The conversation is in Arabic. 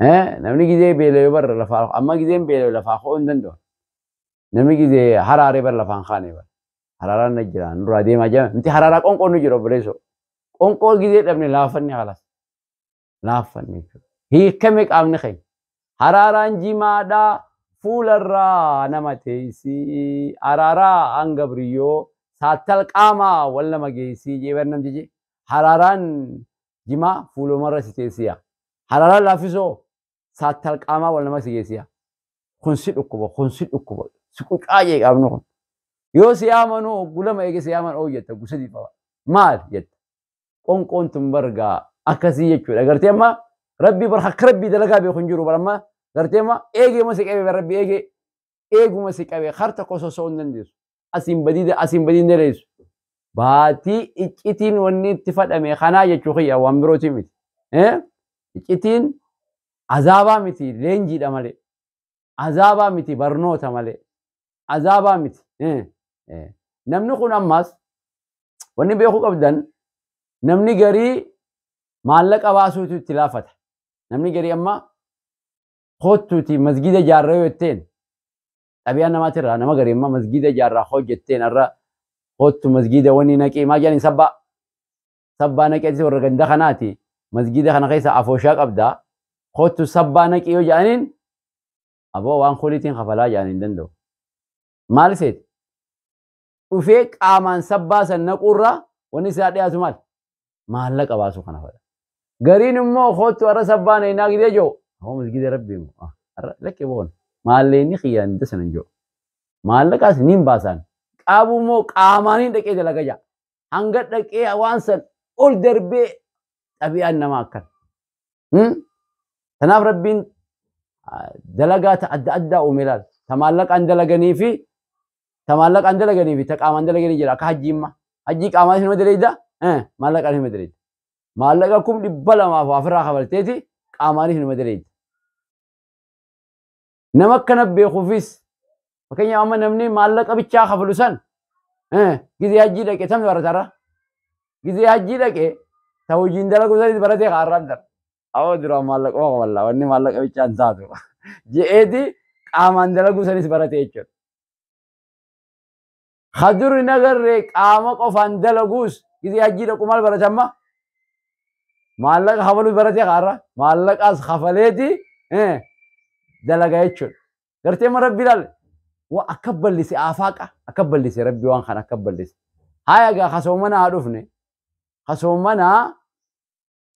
ها نمني جزء بيلو بر لفاخ أما جزء بيلو لفاخو عندن دون نمني جزء حرارة بر لفان خاني بر حرارة نجرا نور هذه ما جام أنت حرارة كون كون نجرا بريسو كون كون جزء لمن لافني خلاص لافني هي كمك أمن خي حرارة جما دا فول الرا نما تيسي حرارة أنجبريو ساتل كاما ولا ما جيسي جيبرنم جيجي حرارة جما فولو مرة ستيسيا حرارة لافسو saattal qaamaa wal nama sigeessiya. Kunsi dhukkuba kunsi dhukkuba siquccaa jee qaabnu kun. Yoo siyaamanuu gulama eege siyaaman oo jetta gusadii qaba. Maal jetta qonqoon tun bargaa akkasii jechuudha. Gartee amma rabbii bara akka rabbii dalagaa beekun jiru bara amma gartee amma eegee masi qabee rabbii eegee eeguma si qabee har tokko sosoo hin dandeessu. Asiin badii asiin badii hin dandeessu. Baatii iccitiin wanni itti fadhame kanaa jechuu kiyya waan birootii miti. Iccitiin عذابا متي رنجي دمالي عذابا متي برنوتا مالي عذابا متي إيه إيه نمني قن أماس وني بيخو قبدن نمني قري مالك تي تلافت نمني قري أما خوتوتي مسجد جارة يوتين أبي أنا ما ترى أنا ما قري أما مسجد جارة خوجتين أرى خوتو مسجد وني نكي ما جاني سبا سبا نكي تسور رقن دخناتي مسجد خنا خيسا أفوشاك أبدا خودتو سبانك إيو جانين أبو وان خوليتين خفلا جانين دندو مال سيد وفيك آمان سباسا نقرة ونساء دياتو مال مال لك أباسو خنا فلا مو خودتو أرى سبانا يناقي دي جو هو مسجد ربي مو آه. لك يبون مال ليني خيان يعني دسنا جو مال لك أسنين باسان قابو مو قامانين دكي دلقجا هنگت دكي أوانسا أول دربي أبي أنا ما هم Tanaaf rabbiin dalagaa adda addaa uume ilaala. Tamaallaqaan dalaganii fi tamaallaqaan dalaganii fi taqaamaan dalaganii jira akka hajjiimma. Hajjii qaamaan hin madaleedda maallaqaan hin madaleedda. Maallaqa kum dhibba lamaaf ofirraa kabalteeti qaamaan hin madaleedda. Nama akkana beekuufis fakkeenyaaf amma namni maallaqa bichaa kafalu san gizee hajjii dhaqee tamni baratarra gizee hajjii dhaqee ta'uu hojiin dalagu sanitti baratee kaarraa darba. awoo duraa maallaqa waa wallaa wanni maallaqa bichaa hin taatu je'eeti qaamaan dalaguu sanis barate jechuudha. Hadurri nagarree qaama qofaan dalaguus gizii hajjii dhaqu maal baratamma? Maallaqa hafaluus baratee kaarra maallaqaas hafaleeti dalaga jechuudha. Gartee ma rabbi ilaale waa akka bal'ise aafaaqa akka bal'ise rabbi waan kana akka bal'ise. Haa egaa kasoo mana haa dhufne kasoo manaa